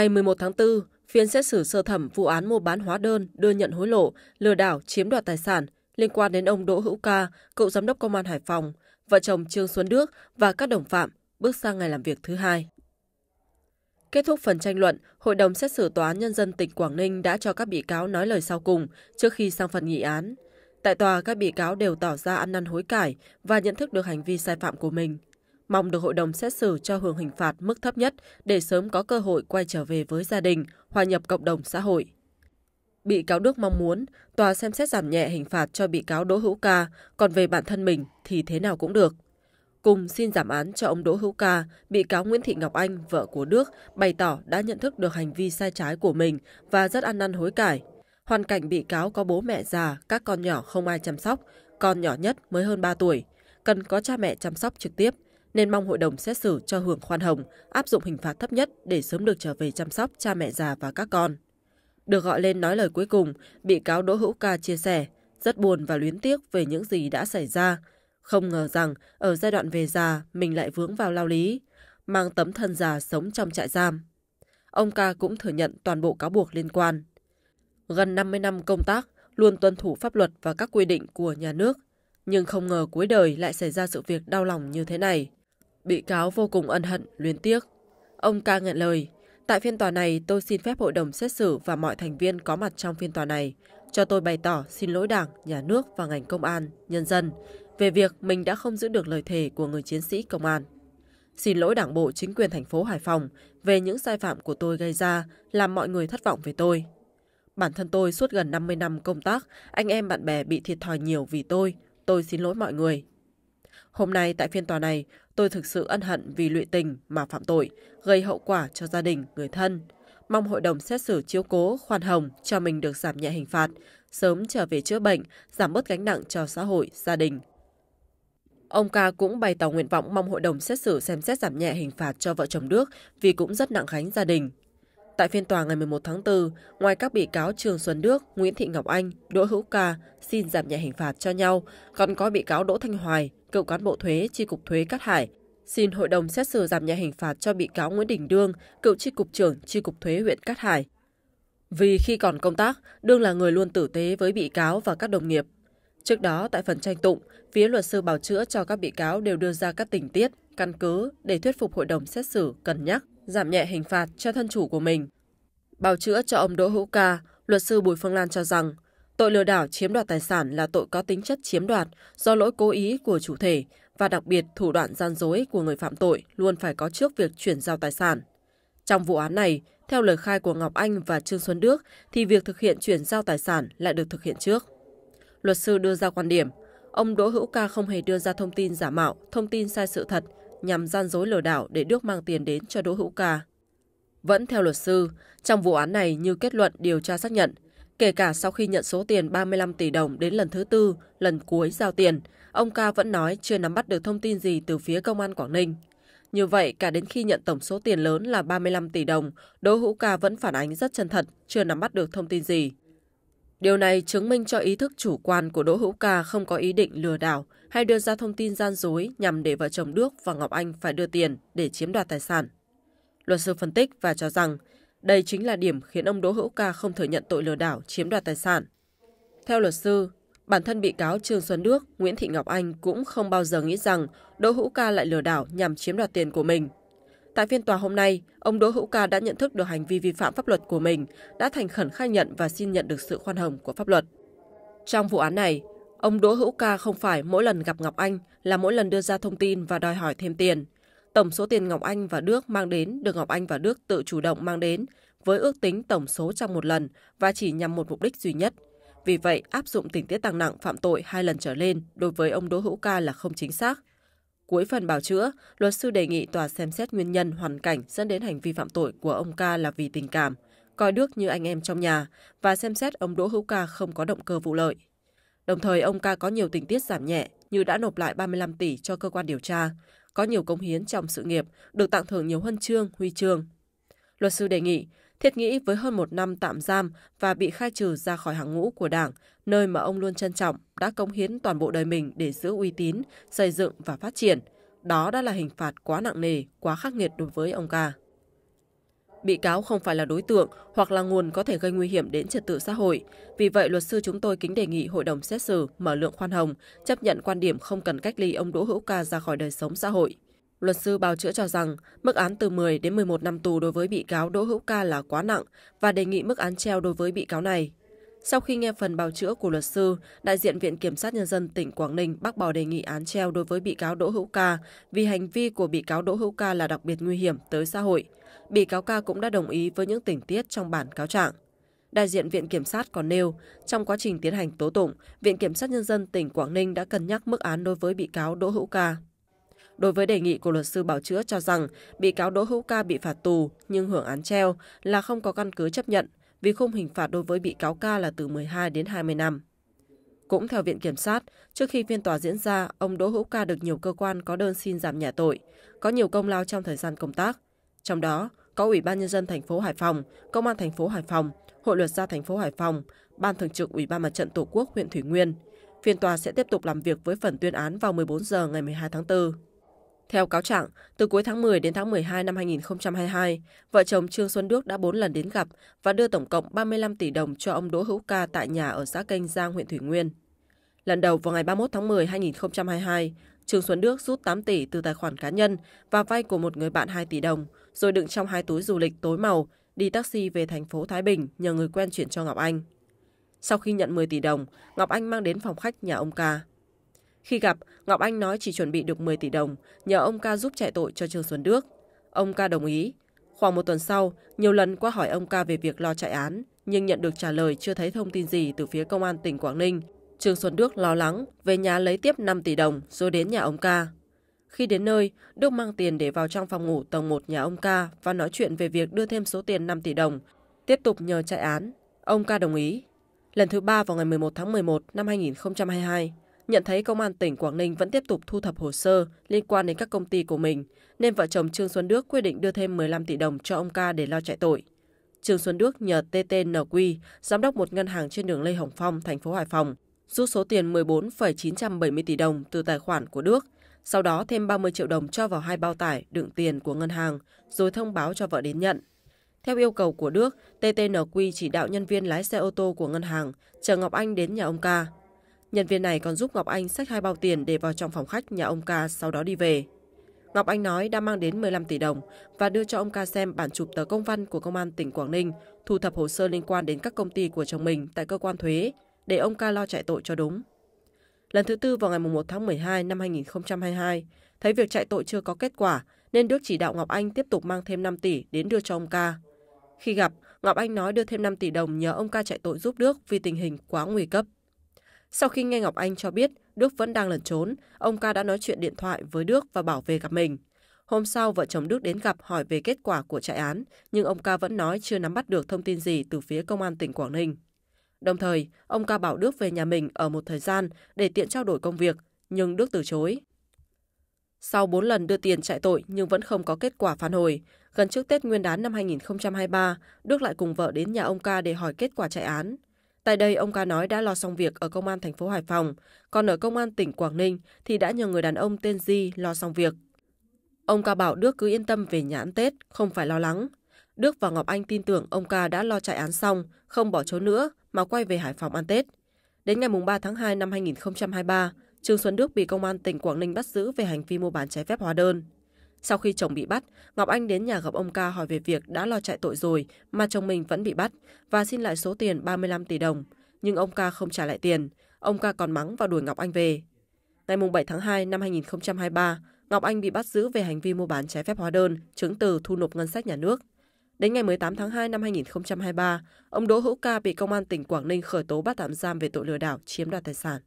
Ngày 11 tháng 4, phiên xét xử sơ thẩm vụ án mua bán hóa đơn đưa nhận hối lộ, lừa đảo, chiếm đoạt tài sản liên quan đến ông Đỗ Hữu Ca, cựu giám đốc công an Hải Phòng, vợ chồng Trương Xuân Đức và các đồng phạm bước sang ngày làm việc thứ hai. Kết thúc phần tranh luận, Hội đồng xét xử Tòa án Nhân dân tỉnh Quảng Ninh đã cho các bị cáo nói lời sau cùng trước khi sang phần nghị án. Tại tòa, các bị cáo đều tỏ ra ăn năn hối cải và nhận thức được hành vi sai phạm của mình mong được hội đồng xét xử cho hưởng hình phạt mức thấp nhất để sớm có cơ hội quay trở về với gia đình, hòa nhập cộng đồng xã hội. Bị cáo Đức mong muốn tòa xem xét giảm nhẹ hình phạt cho bị cáo Đỗ Hữu Ca, còn về bản thân mình thì thế nào cũng được. Cùng xin giảm án cho ông Đỗ Hữu Ca, bị cáo Nguyễn Thị Ngọc Anh, vợ của Đức, bày tỏ đã nhận thức được hành vi sai trái của mình và rất ăn năn hối cải. Hoàn cảnh bị cáo có bố mẹ già, các con nhỏ không ai chăm sóc, con nhỏ nhất mới hơn 3 tuổi, cần có cha mẹ chăm sóc trực tiếp – nên mong hội đồng xét xử cho hưởng khoan hồng, áp dụng hình phạt thấp nhất để sớm được trở về chăm sóc cha mẹ già và các con. Được gọi lên nói lời cuối cùng, bị cáo Đỗ Hữu Ca chia sẻ, rất buồn và luyến tiếc về những gì đã xảy ra. Không ngờ rằng ở giai đoạn về già mình lại vướng vào lao lý, mang tấm thân già sống trong trại giam. Ông Ca cũng thừa nhận toàn bộ cáo buộc liên quan. Gần 50 năm công tác, luôn tuân thủ pháp luật và các quy định của nhà nước, nhưng không ngờ cuối đời lại xảy ra sự việc đau lòng như thế này. Bị cáo vô cùng ân hận, luyến tiếc. Ông ca nhận lời, tại phiên tòa này tôi xin phép hội đồng xét xử và mọi thành viên có mặt trong phiên tòa này cho tôi bày tỏ xin lỗi đảng, nhà nước và ngành công an, nhân dân về việc mình đã không giữ được lời thề của người chiến sĩ công an. Xin lỗi đảng bộ chính quyền thành phố Hải Phòng về những sai phạm của tôi gây ra làm mọi người thất vọng về tôi. Bản thân tôi suốt gần 50 năm công tác, anh em bạn bè bị thiệt thòi nhiều vì tôi, tôi xin lỗi mọi người. Hôm nay tại phiên tòa này, Tôi thực sự ân hận vì lụy tình mà phạm tội, gây hậu quả cho gia đình, người thân. Mong hội đồng xét xử chiếu cố, khoan hồng cho mình được giảm nhẹ hình phạt, sớm trở về chữa bệnh, giảm bớt gánh nặng cho xã hội, gia đình. Ông ca cũng bày tỏ nguyện vọng mong hội đồng xét xử xem xét giảm nhẹ hình phạt cho vợ chồng Đức vì cũng rất nặng gánh gia đình. Tại phiên tòa ngày 11 tháng 4, ngoài các bị cáo Trường Xuân Đức, Nguyễn Thị Ngọc Anh, Đỗ Hữu Ca xin giảm nhẹ hình phạt cho nhau, còn có bị cáo Đỗ Thanh Hoài, cựu cán bộ thuế tri cục thuế Cát Hải, xin hội đồng xét xử giảm nhẹ hình phạt cho bị cáo Nguyễn Đình Đương, cựu tri cục trưởng tri cục thuế huyện Cát Hải. Vì khi còn công tác, Đương là người luôn tử tế với bị cáo và các đồng nghiệp. Trước đó, tại phần tranh tụng, phía luật sư bào chữa cho các bị cáo đều đưa ra các tình tiết, căn cứ để thuyết phục hội đồng xét xử cân nhắc, giảm nhẹ hình phạt cho thân chủ của mình. Bào chữa cho ông Đỗ Hữu Ca, luật sư Bùi Phương Lan cho rằng Tội lừa đảo chiếm đoạt tài sản là tội có tính chất chiếm đoạt do lỗi cố ý của chủ thể và đặc biệt thủ đoạn gian dối của người phạm tội luôn phải có trước việc chuyển giao tài sản. Trong vụ án này, theo lời khai của Ngọc Anh và Trương Xuân Đức thì việc thực hiện chuyển giao tài sản lại được thực hiện trước. Luật sư đưa ra quan điểm, ông Đỗ Hữu Ca không hề đưa ra thông tin giả mạo, thông tin sai sự thật nhằm gian dối lừa đảo để Đức mang tiền đến cho Đỗ Hữu Ca. Vẫn theo luật sư, trong vụ án này như kết luận điều tra xác nhận, Kể cả sau khi nhận số tiền 35 tỷ đồng đến lần thứ tư, lần cuối giao tiền, ông ca vẫn nói chưa nắm bắt được thông tin gì từ phía công an Quảng Ninh. Như vậy, cả đến khi nhận tổng số tiền lớn là 35 tỷ đồng, Đỗ Hữu Ca vẫn phản ánh rất chân thật, chưa nắm bắt được thông tin gì. Điều này chứng minh cho ý thức chủ quan của Đỗ Hữu Ca không có ý định lừa đảo hay đưa ra thông tin gian dối nhằm để vợ chồng Đức và Ngọc Anh phải đưa tiền để chiếm đoạt tài sản. Luật sư phân tích và cho rằng đây chính là điểm khiến ông Đỗ Hữu Ca không thừa nhận tội lừa đảo chiếm đoạt tài sản. Theo luật sư, bản thân bị cáo Trương Xuân Đức, Nguyễn Thị Ngọc Anh cũng không bao giờ nghĩ rằng Đỗ Hữu Ca lại lừa đảo nhằm chiếm đoạt tiền của mình. Tại phiên tòa hôm nay, ông Đỗ Hữu Ca đã nhận thức được hành vi vi phạm pháp luật của mình, đã thành khẩn khai nhận và xin nhận được sự khoan hồng của pháp luật. Trong vụ án này, ông Đỗ Hữu Ca không phải mỗi lần gặp Ngọc Anh là mỗi lần đưa ra thông tin và đòi hỏi thêm tiền – Tổng số tiền Ngọc Anh và Đức mang đến được Ngọc Anh và Đức tự chủ động mang đến với ước tính tổng số trong một lần và chỉ nhằm một mục đích duy nhất. Vì vậy, áp dụng tình tiết tăng nặng phạm tội hai lần trở lên đối với ông Đỗ Hữu Ca là không chính xác. Cuối phần bào chữa, luật sư đề nghị tòa xem xét nguyên nhân hoàn cảnh dẫn đến hành vi phạm tội của ông Ca là vì tình cảm, coi Đức như anh em trong nhà và xem xét ông Đỗ Hữu Ca không có động cơ vụ lợi. Đồng thời, ông Ca có nhiều tình tiết giảm nhẹ như đã nộp lại 35 tỷ cho cơ quan điều tra, có nhiều công hiến trong sự nghiệp, được tặng thưởng nhiều huân chương, huy chương. Luật sư đề nghị thiết nghĩ với hơn một năm tạm giam và bị khai trừ ra khỏi hàng ngũ của Đảng, nơi mà ông luôn trân trọng, đã cống hiến toàn bộ đời mình để giữ uy tín, xây dựng và phát triển. Đó đã là hình phạt quá nặng nề, quá khắc nghiệt đối với ông ca bị cáo không phải là đối tượng hoặc là nguồn có thể gây nguy hiểm đến trật tự xã hội. Vì vậy, luật sư chúng tôi kính đề nghị hội đồng xét xử mở lượng khoan hồng, chấp nhận quan điểm không cần cách ly ông Đỗ Hữu Ca ra khỏi đời sống xã hội. Luật sư bào chữa cho rằng mức án từ 10 đến 11 năm tù đối với bị cáo Đỗ Hữu Ca là quá nặng và đề nghị mức án treo đối với bị cáo này. Sau khi nghe phần bào chữa của luật sư, đại diện Viện Kiểm sát Nhân dân tỉnh Quảng Ninh bác bỏ đề nghị án treo đối với bị cáo Đỗ Hữu Ca vì hành vi của bị cáo Đỗ Hữu Ca là đặc biệt nguy hiểm tới xã hội. Bị cáo Ca cũng đã đồng ý với những tình tiết trong bản cáo trạng. Đại diện Viện Kiểm sát còn nêu, trong quá trình tiến hành tố tụng, Viện Kiểm sát Nhân dân tỉnh Quảng Ninh đã cân nhắc mức án đối với bị cáo Đỗ Hữu Ca. Đối với đề nghị của luật sư bảo chữa cho rằng bị cáo Đỗ Hữu Ca bị phạt tù nhưng hưởng án treo là không có căn cứ chấp nhận vì khung hình phạt đối với bị cáo ca là từ 12 đến 20 năm. Cũng theo Viện Kiểm sát, trước khi phiên tòa diễn ra, ông Đỗ Hữu Ca được nhiều cơ quan có đơn xin giảm nhẹ tội, có nhiều công lao trong thời gian công tác. Trong đó, có Ủy ban nhân dân thành phố Hải Phòng, Công an thành phố Hải Phòng, Hội luật gia thành phố Hải Phòng, Ban thường trực Ủy ban Mặt trận Tổ quốc huyện Thủy Nguyên. Phiên tòa sẽ tiếp tục làm việc với phần tuyên án vào 14 giờ ngày 12 tháng 4. Theo cáo trạng, từ cuối tháng 10 đến tháng 12 năm 2022, vợ chồng Trương Xuân Đức đã 4 lần đến gặp và đưa tổng cộng 35 tỷ đồng cho ông Đỗ Hữu Ca tại nhà ở xã Kênh Giang, huyện Thủy Nguyên. Lần đầu vào ngày 31 tháng 10 2022, Trương Xuân Đức rút 8 tỷ từ tài khoản cá nhân và vay của một người bạn 2 tỷ đồng, rồi đựng trong hai túi du lịch tối màu, đi taxi về thành phố Thái Bình nhờ người quen chuyển cho Ngọc Anh. Sau khi nhận 10 tỷ đồng, Ngọc Anh mang đến phòng khách nhà ông Ca. Khi gặp, Ngọc Anh nói chỉ chuẩn bị được 10 tỷ đồng, nhờ ông ca giúp chạy tội cho Trương Xuân Đức. Ông ca đồng ý. Khoảng một tuần sau, nhiều lần qua hỏi ông ca về việc lo chạy án, nhưng nhận được trả lời chưa thấy thông tin gì từ phía công an tỉnh Quảng Ninh. Trương Xuân Đức lo lắng, về nhà lấy tiếp 5 tỷ đồng rồi đến nhà ông ca. Khi đến nơi, Đức mang tiền để vào trong phòng ngủ tầng 1 nhà ông ca và nói chuyện về việc đưa thêm số tiền 5 tỷ đồng, tiếp tục nhờ chạy án. Ông ca đồng ý. Lần thứ ba vào ngày 11 tháng 11 năm 2022, Nhận thấy công an tỉnh Quảng Ninh vẫn tiếp tục thu thập hồ sơ liên quan đến các công ty của mình, nên vợ chồng Trương Xuân Đức quyết định đưa thêm 15 tỷ đồng cho ông ca để lo chạy tội. Trương Xuân Đức nhờ TTNQ, giám đốc một ngân hàng trên đường Lê Hồng Phong, thành phố Hải Phòng, rút số tiền 14,970 tỷ đồng từ tài khoản của Đức, sau đó thêm 30 triệu đồng cho vào hai bao tải đựng tiền của ngân hàng, rồi thông báo cho vợ đến nhận. Theo yêu cầu của Đức, TTNQ chỉ đạo nhân viên lái xe ô tô của ngân hàng, chờ Ngọc Anh đến nhà ông ca. Nhân viên này còn giúp Ngọc Anh xách hai bao tiền để vào trong phòng khách nhà ông ca sau đó đi về. Ngọc Anh nói đã mang đến 15 tỷ đồng và đưa cho ông ca xem bản chụp tờ công văn của Công an tỉnh Quảng Ninh thu thập hồ sơ liên quan đến các công ty của chồng mình tại cơ quan thuế để ông ca lo chạy tội cho đúng. Lần thứ tư vào ngày 1 tháng 12 năm 2022, thấy việc chạy tội chưa có kết quả nên Đức chỉ đạo Ngọc Anh tiếp tục mang thêm 5 tỷ đến đưa cho ông ca. Khi gặp, Ngọc Anh nói đưa thêm 5 tỷ đồng nhờ ông ca chạy tội giúp Đức vì tình hình quá nguy cấp. Sau khi nghe Ngọc Anh cho biết Đức vẫn đang lẩn trốn, ông ca đã nói chuyện điện thoại với Đức và bảo về gặp mình. Hôm sau, vợ chồng Đức đến gặp hỏi về kết quả của trại án, nhưng ông ca vẫn nói chưa nắm bắt được thông tin gì từ phía công an tỉnh Quảng Ninh. Đồng thời, ông ca bảo Đức về nhà mình ở một thời gian để tiện trao đổi công việc, nhưng Đức từ chối. Sau 4 lần đưa tiền chạy tội nhưng vẫn không có kết quả phản hồi, gần trước Tết Nguyên đán năm 2023, Đức lại cùng vợ đến nhà ông ca để hỏi kết quả chạy án. Tại đây, ông ca nói đã lo xong việc ở công an thành phố Hải Phòng, còn ở công an tỉnh Quảng Ninh thì đã nhờ người đàn ông tên Di lo xong việc. Ông ca bảo Đức cứ yên tâm về nhà ăn Tết, không phải lo lắng. Đức và Ngọc Anh tin tưởng ông ca đã lo chạy án xong, không bỏ trốn nữa mà quay về Hải Phòng ăn Tết. Đến ngày 3 tháng 2 năm 2023, Trương Xuân Đức bị công an tỉnh Quảng Ninh bắt giữ về hành vi mua bán trái phép hóa đơn. Sau khi chồng bị bắt, Ngọc Anh đến nhà gặp ông ca hỏi về việc đã lo chạy tội rồi mà chồng mình vẫn bị bắt và xin lại số tiền 35 tỷ đồng. Nhưng ông ca không trả lại tiền, ông ca còn mắng và đuổi Ngọc Anh về. Ngày 7 tháng 2 năm 2023, Ngọc Anh bị bắt giữ về hành vi mua bán trái phép hóa đơn, chứng từ thu nộp ngân sách nhà nước. Đến ngày 18 tháng 2 năm 2023, ông Đỗ Hữu Ca bị Công an tỉnh Quảng Ninh khởi tố bắt tạm giam về tội lừa đảo chiếm đoạt tài sản.